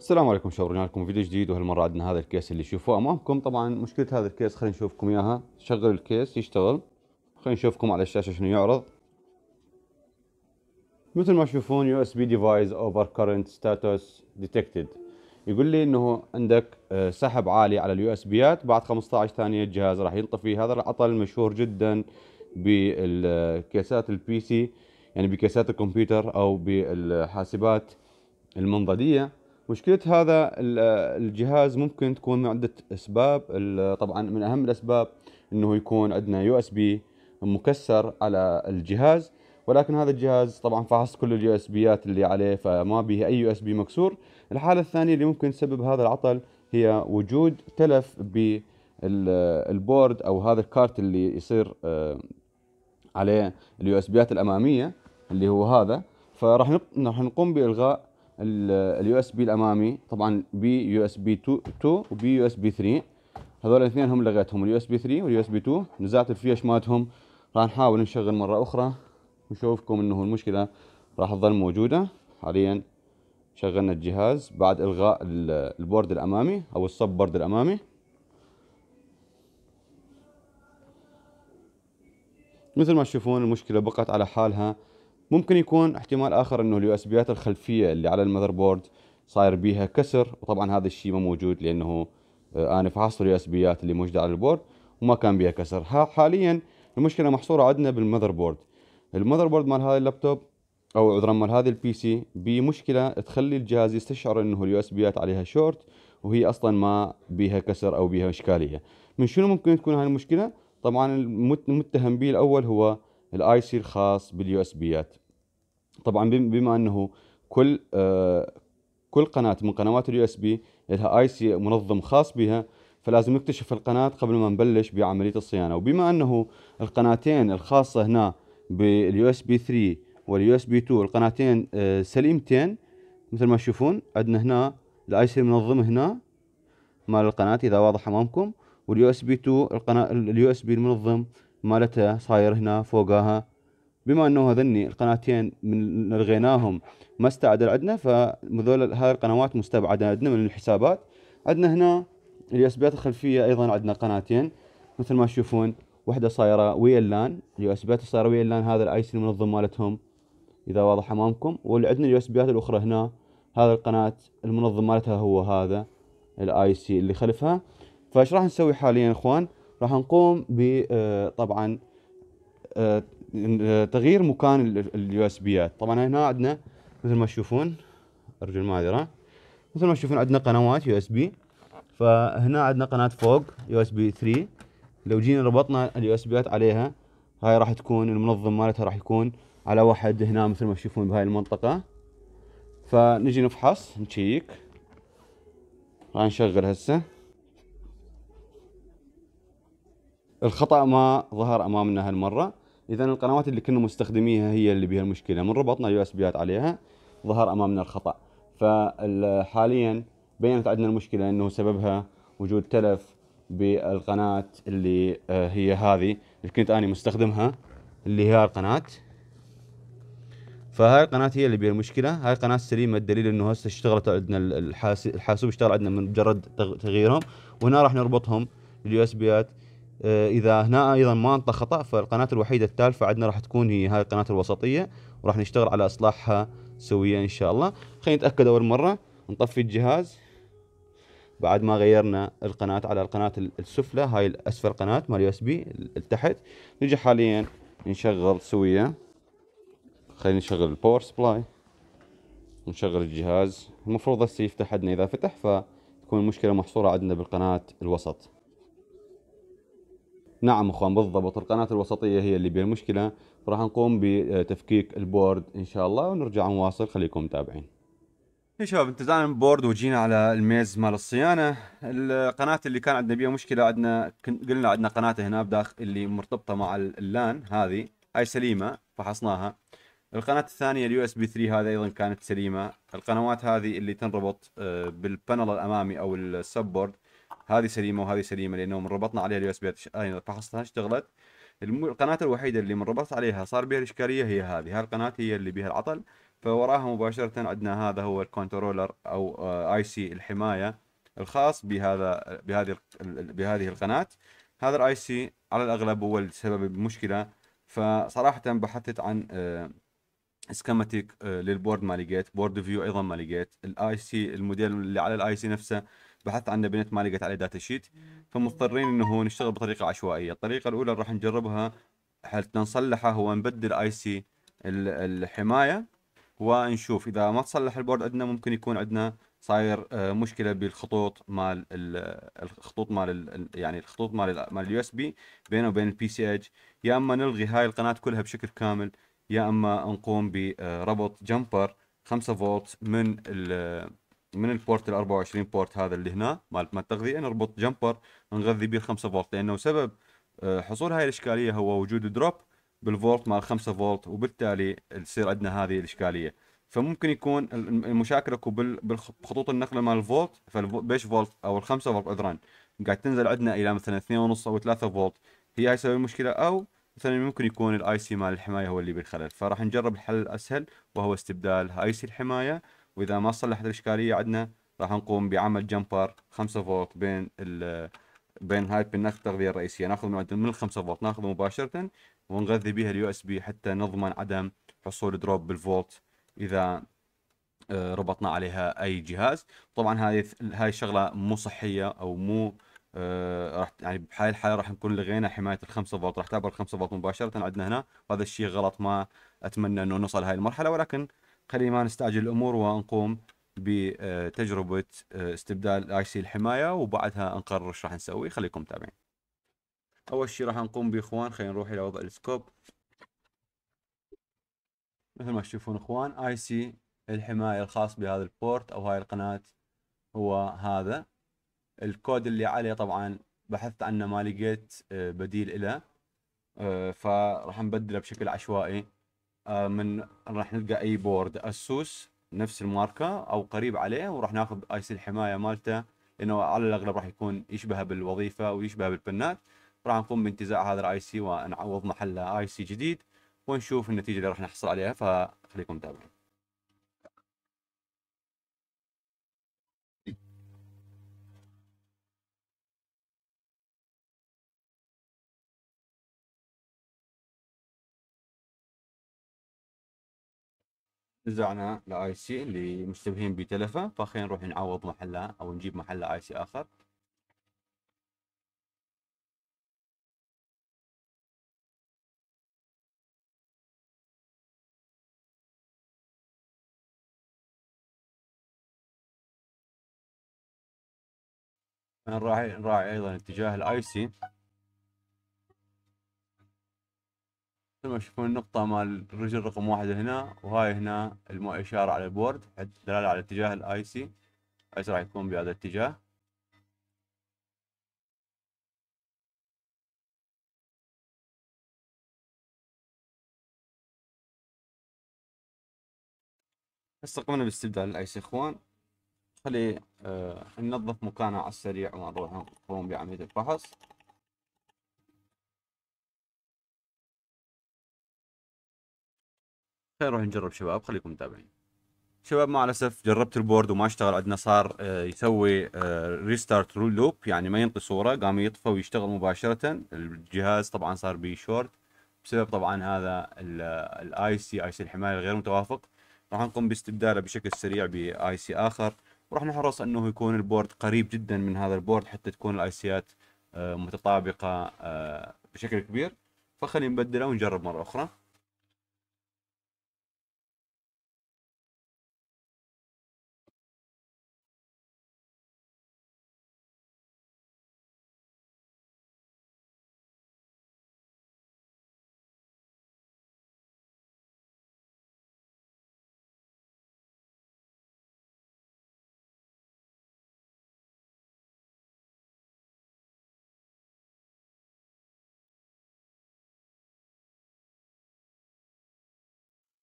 السلام عليكم شباب رجعنا لكم فيديو جديد وهالمره عندنا هذا الكيس اللي تشوفوه امامكم طبعا مشكله هذا الكيس خلينا نشوفكم اياها شغل الكيس يشتغل خلينا نشوفكم على الشاشه شنو يعرض مثل ما تشوفون يو اس بي ديفايس اوفر كرنت ستاتوس ديتكتد يقول لي انه عندك آه، سحب عالي على اليو اس بيات بعد 15 ثانيه الجهاز راح ينطفي هذا العطل مشهور جدا بالكيسات البي سي يعني بكيسات الكمبيوتر او بالحاسبات المنضديه مشكلة هذا الجهاز ممكن تكون من عدة أسباب طبعا من أهم الأسباب أنه يكون عندنا يو اس بي مكسر على الجهاز ولكن هذا الجهاز طبعا فحص كل اليو اس بيات اللي عليه فما به اي يو اس بي مكسور الحالة الثانية اللي ممكن تسبب هذا العطل هي وجود تلف بالبورد او هذا الكارت اللي يصير آه، عليه اليو اس بيات الامامية اللي هو هذا فراح نقوم بالغاء اليو اس بي الامامي طبعا بي يو اس بي 2 وبي يو اس بي 3 هذول الاثنين هم لغيتهم اليو اس بي 3 واليو اس بي 2 نزعت الفيش مالتهم راح نحاول نشغل مره اخرى ونشوفكم انه المشكله راح تظل موجوده حاليا شغلنا الجهاز بعد الغاء البورد الامامي او الصب بورد الامامي مثل ما تشوفون المشكله بقت على حالها ممكن يكون احتمال اخر انه اليو اس بيات الخلفيه اللي على المذر بورد صاير بيها كسر وطبعا هذا الشيء ما موجود لانه آه، انا فحصت اليو اس بيات اللي موجوده على البورد وما كان بيها كسر حاليا المشكله محصوره عندنا بالمذر بورد المذر بورد مال هذا اللابتوب او عذرا مال هذا البي سي بمشكله تخلي الجهاز يستشعر انه اليو اس بيات عليها شورت وهي اصلا ما بيها كسر او بيها اشكاليه من شنو ممكن تكون هاي المشكله طبعا المتهم به الاول هو الاي سي الخاص باليو اس بيات طبعا بما انه كل آه كل قناه من قنوات اليو اس بي لها اي سي منظم خاص بها فلازم نكتشف القناه قبل ما نبلش بعمليه الصيانه وبما انه القناتين الخاصه هنا باليو اس بي 3 واليو اس بي 2 القناتين آه سليمتين مثل ما تشوفون عندنا هنا الاي سي المنظم هنا مال القناه اذا واضح امامكم واليو اس بي 2 القناه اليو اس بي المنظم مالتها صاير هنا فوقها بما انه هذني القناتين من لغيناهم ما استعدل عندنا فمذول هاي القنوات مستبعده عندنا من الحسابات عندنا هنا اليو الخلفيه ايضا عندنا قناتين مثل ما تشوفون وحده صايره ويا اللان اليو اس بيات صايره ويا اللان هذا الاي سي المنظم مالتهم اذا واضح امامكم واللي عندنا اليو اس بيات الاخرى هنا هذا القناه المنظم مالتها هو هذا الاي سي اللي خلفها فايش راح نسوي حاليا اخوان راح نقوم ب آه، طبعا آه، تغيير مكان اليو اس بيات طبعا هنا عندنا مثل ما تشوفون ارجو المعذره مثل ما تشوفون عندنا قنوات يو اس بي فهنا عندنا قناه فوق يو اس بي 3 لو جينا ربطنا اليو اس بيات عليها هاي راح تكون المنظم مالتها راح يكون على واحد هنا مثل ما تشوفون بهاي المنطقه فنجي نفحص نشيك راح نشغل هسه الخطا ما ظهر امامنا هالمره اذا القنوات اللي كنا مستخدميها هي اللي بها المشكله من ربطنا يو اس بيات عليها ظهر امامنا الخطا فحاليا بينت عندنا المشكله انه سببها وجود تلف بالقناه اللي آه، هي هذه اللي كنت اني مستخدمها اللي هي القناه فهاي القناه هي اللي بيها المشكله هاي القناه السليمه الدليل انه هسه اشتغلت عندنا الحاسوب اشتغل عندنا من مجرد تغييرهم وهنا راح نربطهم اليو اس بيات آه، اذا هنا ايضا ما انطى خطا فالقناه الوحيده التالفه عندنا راح تكون هي هاي القناه الوسطيه وراح نشتغل على اصلاحها سويا ان شاء الله خلينا نتاكد اول مره نطفي الجهاز بعد ما غيرنا القناه على القناه السفلى هاي الاسفل قناه مال يو اس بي تحت نجي حاليا نشغل سويا خلينا نشغل الباور سبلاي ونشغل الجهاز المفروض هسه يفتح عندنا اذا فتح فتكون المشكله محصوره عندنا بالقناه الوسط نعم اخوان بالضبط القناة الوسطية هي اللي بها المشكلة راح نقوم بتفكيك البورد ان شاء الله ونرجع نواصل خليكم متابعين يا شباب انتزعنا من البورد وجينا على الميز مال الصيانة القناة اللي كان عندنا بيها مشكلة عندنا قلنا عندنا قناة هنا بداخل اللي مرتبطة مع اللان هذه هاي سليمة فحصناها القناة الثانية اليو اس بي 3 هذا ايضا كانت سليمة القنوات هذه اللي تنربط آه، بالبانل الامامي او السب بورد هذه سليمه وهذه سليمه لانه من ربطنا عليها اليو اس بي فحصتها اشتغلت القناه الوحيده اللي من ربطت عليها صار بها الاشكاليه هي هذه هاي القناه هي اللي بها العطل فوراها مباشره عندنا هذا هو الكنترولر او آه، اي سي الحمايه الخاص بهذا بهذه بهذه القناه هذا الاي سي على الاغلب هو السبب المشكله فصراحه بحثت عن سكيماتيك للبورد ما لقيت بورد فيو ايضا ما لقيت الاي سي الموديل اللي على الاي سي نفسه بحثت عنه بنت ما لقيت عليه داتا شيت فمضطرين انه نشتغل بطريقه عشوائيه الطريقه الاولى راح نجربها حتى نصلحها هو نبدل اي سي الحمايه ونشوف اذا ما تصلح البورد عندنا ممكن يكون عندنا صاير آه، مشكله بالخطوط مال الخطوط مال يعني الخطوط مال مال اليو اس بي بينه وبين البي سي اتش يا اما نلغي هاي القناه كلها بشكل كامل يا اما نقوم بربط جمبر 5 فولت من من البورت ال 24 بورت هذا اللي هنا مال التغذيه نربط جمبر نغذي به 5 فولت لانه سبب آه، حصول هاي الاشكاليه هو وجود دروب بالفولت مال 5 فولت وبالتالي تصير عندنا هذه الاشكاليه فممكن يكون المشاكل اكو بخطوط النقله مال الفولت فالبيش فولت او ال 5 فولت عذرا قاعد تنزل عندنا الى مثلا 2.5 او 3 فولت هي هاي سبب المشكله او مثلا ممكن يكون الاي سي مال الحمايه هو اللي بالخلل فراح نجرب الحل الاسهل وهو استبدال اي سي الحمايه واذا ما صلحت الاشكاليه عندنا راح نقوم بعمل جمبر 5 فولت بين ال بين هاي البنات التغذيه الرئيسيه ناخذ من من ال 5 فولت ناخذه مباشره ونغذي بها اليو اس بي حتى نضمن عدم حصول دروب بالفولت اذا آه، ربطنا عليها اي جهاز طبعا هاي هاي الشغله مو صحيه او مو آه، راح يعني بهاي الحاله راح نكون لغينا حمايه ال 5 فولت راح تعبر 5 فولت مباشره عندنا هنا وهذا الشيء غلط ما اتمنى انه نوصل هاي المرحله ولكن خلينا ما نستعجل الامور ونقوم بتجربه آه، استبدال اي سي الحمايه وبعدها نقرر ايش راح نسوي خليكم متابعين اول شيء راح نقوم به اخوان خلينا نروح الى وضع السكوب مثل ما تشوفون اخوان اي سي الحمايه الخاص بهذا البورت او هاي القناه هو هذا الكود اللي عليه طبعا بحثت عنه ما لقيت آه، بديل له آه، فراح نبدله بشكل عشوائي آه، من راح نلقى اي بورد اسوس نفس الماركه او قريب عليه وراح ناخذ اي سي الحمايه مالته لانه على الاغلب راح يكون يشبهه بالوظيفه ويشبه بالبنات راح نقوم بانتزاع هذا الاي سي ونعوض محله اي سي جديد ونشوف النتيجه اللي راح نحصل عليها فخليكم متابعين نزعنا الاي سي اللي مشتبهين بتلفه فخلينا نروح نعوض محله او نجيب محله اي سي اخر نراعي نراعي ايضا اتجاه الاي سي مثل ما تشوفون النقطة مال الرجل رقم واحد هنا وهاي هنا الإشارة على البورد دلالة على اتجاه الاي سي الآي سي راح يكون بهذا الاتجاه هسه قمنا باستبدال الاي سي اخوان خلي آه ننظف مكانه على السريع ونروح نقوم بعملية الفحص خلينا نروح نجرب شباب خليكم متابعين شباب مع الاسف جربت البورد وما اشتغل عندنا صار آه، يسوي ريستارت آه، لوب يعني ما ينطي صوره قام يطفى ويشتغل مباشره الجهاز طبعا صار بي شورت بسبب طبعا هذا الاي سي اي سي الحمايه الغير متوافق راح نقوم باستبداله بشكل سريع باي سي اخر وراح نحرص انه يكون البورد قريب جدا من هذا البورد حتى تكون الاي سيات آه، متطابقه بشكل كبير فخلينا نبدله ونجرب مره اخرى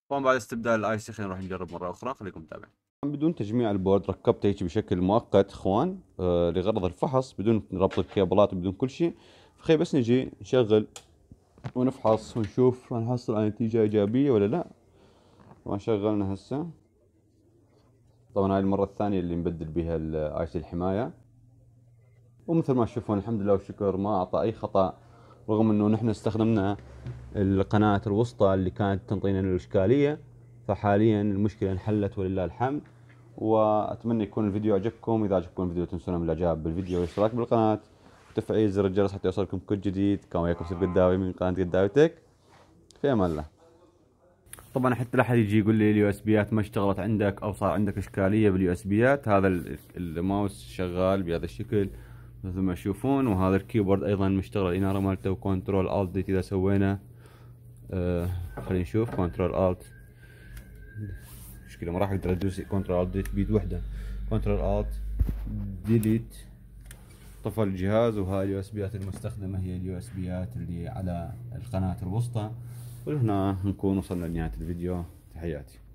طبعا بعد استبدال الاي سي خلينا نروح نجرب مره اخرى خليكم متابعين بدون تجميع البورد ركبته هيك بشكل مؤقت اخوان آه لغرض الفحص بدون ربط الكيبلات بدون كل شيء فخي بس نجي نشغل ونفحص ونشوف راح نحصل على نتيجه ايجابيه ولا لا طبعا شغلنا هسه طبعا هاي المره الثانيه اللي نبدل بها الاي سي الحمايه ومثل ما تشوفون الحمد لله والشكر ما اعطى اي خطا رغم انه نحن استخدمنا القناة الوسطى اللي كانت تنطينا الاشكالية فحاليا المشكلة انحلت ولله الحمد واتمنى يكون الفيديو عجبكم اذا عجبكم الفيديو لا تنسونا من الاعجاب بالفيديو والاشتراك بالقناة وتفعيل زر الجرس حتى يوصلكم كل جديد كان وياكم سيف قداوي من قناة قداوي تك في امان الله طبعا حتى لا احد يجي يقول لي اليو اس بيات ما اشتغلت عندك او صار عندك اشكاليه باليو اس بيات هذا الماوس شغال بهذا الشكل مثل ما تشوفون وهذا الكيبورد ايضا مشتغل الاناره مالته وكنترول الت دي اذا سوينا آه خلينا نشوف كنترول الت مشكله ما راح اقدر ادوس كنترول الت ديت بيد وحده كنترول الت ديليت طفى الجهاز وهاي اليو اس بيات المستخدمه هي اليو اس بيات اللي على القناه الوسطى وهنا نكون وصلنا لنهايه الفيديو تحياتي